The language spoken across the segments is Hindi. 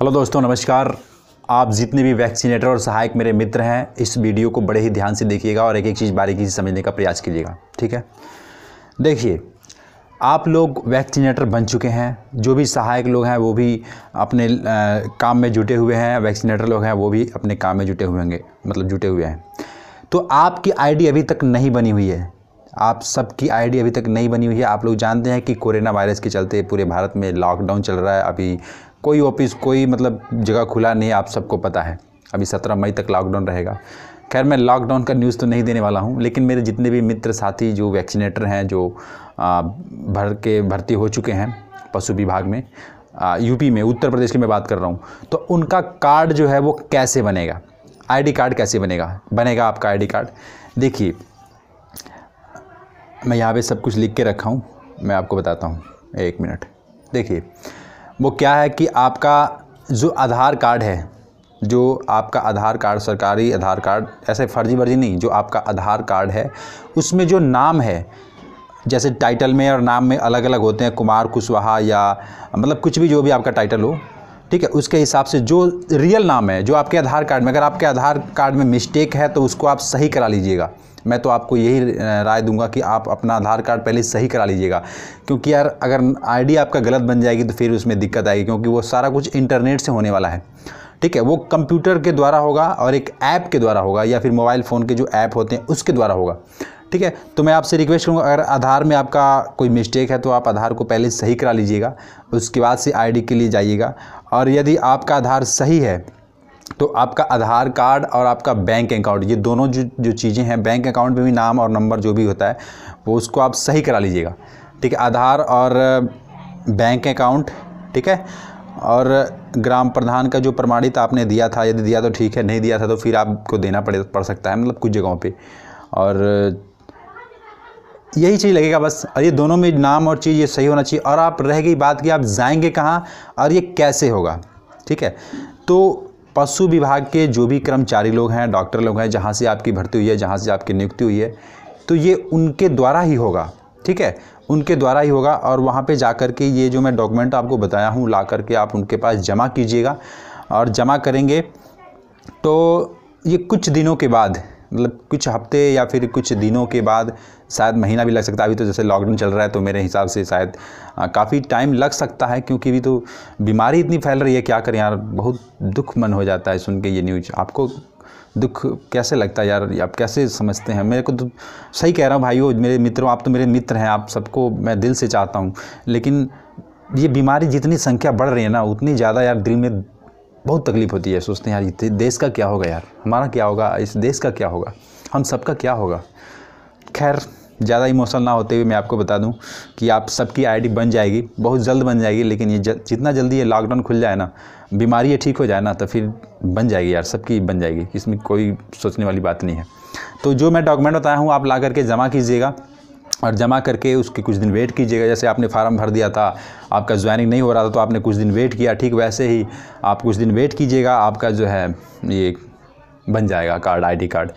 हेलो दोस्तों नमस्कार आप जितने भी वैक्सीनेटर और सहायक मेरे मित्र हैं इस वीडियो को बड़े ही ध्यान से देखिएगा और एक एक चीज़ बारीकी से समझने का प्रयास कीजिएगा ठीक है देखिए आप लोग वैक्सीनेटर बन चुके हैं जो भी सहायक लोग हैं वो भी अपने आ, काम में जुटे हुए हैं वैक्सीनेटर लोग हैं वो भी अपने काम में जुटे हुए होंगे मतलब जुटे हुए हैं तो आपकी आईडी अभी तक नहीं बनी हुई है आप सबकी आईडी अभी तक नहीं बनी हुई है आप लोग जानते हैं कि कोरोना वायरस के चलते पूरे भारत में लॉकडाउन चल रहा है अभी कोई ऑफिस कोई मतलब जगह खुला नहीं आप सबको पता है अभी सत्रह मई तक लॉकडाउन रहेगा खैर मैं लॉकडाउन का न्यूज़ तो नहीं देने वाला हूँ लेकिन मेरे जितने भी मित्र साथी जो वैक्सीनेटर हैं जो भर के भर्ती हो चुके हैं पशु विभाग में यूपी में उत्तर प्रदेश की मैं बात कर रहा हूँ तो उनका कार्ड जो है वो कैसे बनेगा आईडी कार्ड कैसे बनेगा बनेगा आपका आईडी कार्ड देखिए मैं यहाँ पे सब कुछ लिख के रखा हूँ मैं आपको बताता हूँ एक मिनट देखिए वो क्या है कि आपका जो आधार कार्ड है जो आपका आधार कार्ड सरकारी आधार कार्ड ऐसे फर्जी वर्जी नहीं जो आपका आधार कार्ड है उसमें जो नाम है जैसे टाइटल में और नाम में अलग अलग होते हैं कुमार कुशवाहा या मतलब कुछ भी जो भी आपका टाइटल हो ठीक है उसके हिसाब से जो रियल नाम है जो आपके आधार कार्ड में अगर आपके आधार कार्ड में मिस्टेक है तो उसको आप सही करा लीजिएगा मैं तो आपको यही राय दूंगा कि आप अपना आधार कार्ड पहले सही करा लीजिएगा क्योंकि यार अगर आईडी आपका गलत बन जाएगी तो फिर उसमें दिक्कत आएगी क्योंकि वो सारा कुछ इंटरनेट से होने वाला है ठीक है वो कंप्यूटर के द्वारा होगा और एक ऐप के द्वारा होगा या फिर मोबाइल फ़ोन के जो ऐप होते हैं उसके द्वारा होगा ठीक है तो मैं आपसे रिक्वेस्ट करूँगा अगर आधार में आपका कोई मिस्टेक है तो आप आधार को पहले सही करा लीजिएगा उसके बाद से आईडी के लिए जाइएगा और यदि आपका आधार सही है तो आपका आधार कार्ड और आपका बैंक अकाउंट ये दोनों जो जो चीज़ें हैं बैंक अकाउंट में भी नाम और नंबर जो भी होता है वो उसको आप सही करा लीजिएगा ठीक है आधार और बैंक अकाउंट ठीक है और ग्राम प्रधान का जो प्रमाणित आपने दिया था यदि दिया तो ठीक है नहीं दिया था तो फिर आपको देना पड़े पड़ सकता है मतलब कुछ जगहों पे और यही चीज़ लगेगा बस और ये दोनों में नाम और चीज़ ये सही होना चाहिए और आप रह गई बात कि आप जाएंगे कहाँ और ये कैसे होगा ठीक है तो पशु विभाग के जो भी कर्मचारी लोग हैं डॉक्टर लोग हैं जहाँ से आपकी भर्ती हुई है जहाँ से आपकी नियुक्ति हुई है तो ये उनके द्वारा ही होगा ठीक है उनके द्वारा ही होगा और वहाँ पर जा कर के ये जो मैं डॉक्यूमेंट आपको बताया हूँ ला करके आप उनके पास जमा कीजिएगा और जमा करेंगे तो ये कुछ दिनों के बाद मतलब कुछ हफ्ते या फिर कुछ दिनों के बाद शायद महीना भी लग सकता है अभी तो जैसे लॉकडाउन चल रहा है तो मेरे हिसाब से शायद काफ़ी टाइम लग सकता है क्योंकि अभी तो बीमारी इतनी फैल रही है क्या करें यार बहुत दुख मन हो जाता है सुन के ये न्यूज आपको दुख कैसे लगता है यार आप कैसे समझते हैं मेरे को तो सही कह रहा हूँ भाइयों मेरे मित्रों आप तो मेरे मित्र हैं आप सबको मैं दिल से चाहता हूँ लेकिन ये बीमारी जितनी संख्या बढ़ रही है ना उतनी ज़्यादा यार दिल में बहुत तकलीफ़ होती है सोचते हैं यार देश का क्या होगा यार हमारा क्या होगा इस देश का क्या होगा हम सबका क्या होगा खैर ज़्यादा इमोशनल ना होते हुए मैं आपको बता दूं कि आप सबकी आईडी बन जाएगी बहुत जल्द बन जाएगी लेकिन ये जितना जल्दी ये लॉकडाउन खुल जाए ना बीमारी ये ठीक हो जाए ना तो फिर बन जाएगी यार सबकी बन जाएगी इसमें कोई सोचने वाली बात नहीं है तो जो मैं डॉक्यूमेंट बताया हूँ आप ला करके जमा कीजिएगा और जमा करके उसके कुछ दिन वेट कीजिएगा जैसे आपने फार्म भर दिया था आपका ज्वाइनिंग नहीं हो रहा था तो आपने कुछ दिन वेट किया ठीक वैसे ही आप कुछ दिन वेट कीजिएगा आपका जो है ये बन जाएगा कार्ड आईडी कार्ड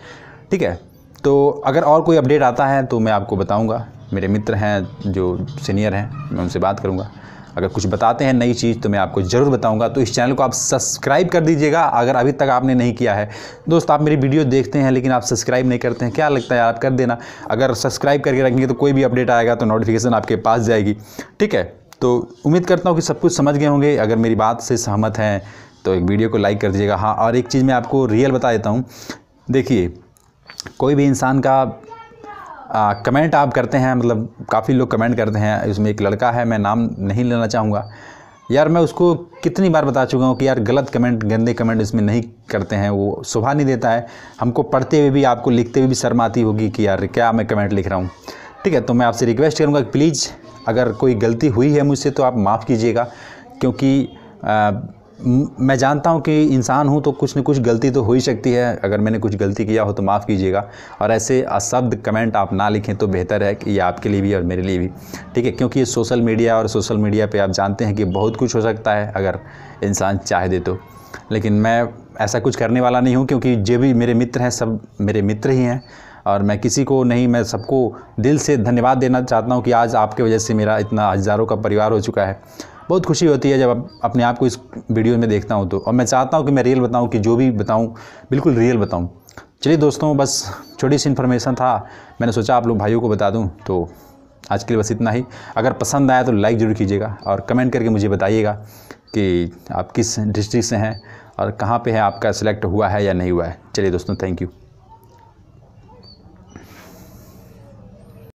ठीक है तो अगर और कोई अपडेट आता है तो मैं आपको बताऊँगा मेरे मित्र हैं जो सीनियर हैं मैं उनसे बात करूँगा अगर कुछ बताते हैं नई चीज़ तो मैं आपको ज़रूर बताऊंगा तो इस चैनल को आप सब्सक्राइब कर दीजिएगा अगर अभी तक आपने नहीं किया है दोस्त आप मेरी वीडियो देखते हैं लेकिन आप सब्सक्राइब नहीं करते हैं क्या लगता है आप कर देना अगर सब्सक्राइब करके रखेंगे तो कोई भी अपडेट आएगा तो नोटिफिकेशन आपके पास जाएगी ठीक है तो उम्मीद करता हूँ कि सब कुछ समझ गए होंगे अगर मेरी बात से सहमत हैं तो एक वीडियो को लाइक कर दीजिएगा हाँ और एक चीज़ मैं आपको रियल बता देता हूँ देखिए कोई भी इंसान का आ, कमेंट आप करते हैं मतलब काफ़ी लोग कमेंट करते हैं इसमें एक लड़का है मैं नाम नहीं लेना चाहूँगा यार मैं उसको कितनी बार बता चुका हूँ कि यार गलत कमेंट गंदे कमेंट इसमें नहीं करते हैं वो सुबह नहीं देता है हमको पढ़ते हुए भी आपको लिखते हुए भी शर्म आती होगी कि यार क्या मैं कमेंट लिख रहा हूँ ठीक है तो मैं आपसे रिक्वेस्ट करूँगा कि प्लीज़ अगर कोई गलती हुई है मुझसे तो आप माफ़ कीजिएगा क्योंकि आ, मैं जानता हूँ कि इंसान हूँ तो कुछ न कुछ गलती तो हो ही सकती है अगर मैंने कुछ गलती किया हो तो माफ़ कीजिएगा और ऐसे अशब्द कमेंट आप ना लिखें तो बेहतर है कि ये आपके लिए भी और मेरे लिए भी ठीक है क्योंकि ये सोशल मीडिया और सोशल मीडिया पे आप जानते हैं कि बहुत कुछ हो सकता है अगर इंसान चाह दे तो लेकिन मैं ऐसा कुछ करने वाला नहीं हूँ क्योंकि जो भी मेरे मित्र हैं सब मेरे मित्र ही हैं और मैं किसी को नहीं मैं सबको दिल से धन्यवाद देना चाहता हूँ कि आज आपके वजह से मेरा इतना हज़ारों का परिवार हो चुका है बहुत खुशी होती है जब आप अपने आप को इस वीडियो में देखता हूँ तो और मैं चाहता हूँ कि मैं रियल बताऊँ कि जो भी बताऊँ बिल्कुल रियल बताऊँ चलिए दोस्तों बस छोटी सी इन्फॉर्मेशन था मैंने सोचा आप लोग भाइयों को बता दूँ तो आज के लिए बस इतना ही अगर पसंद आया तो लाइक ज़रूर कीजिएगा और कमेंट करके मुझे बताइएगा कि आप किस डिस्ट्रिक्ट से हैं और कहाँ पे है आपका सिलेक्ट हुआ है या नहीं हुआ है चलिए दोस्तों थैंक यू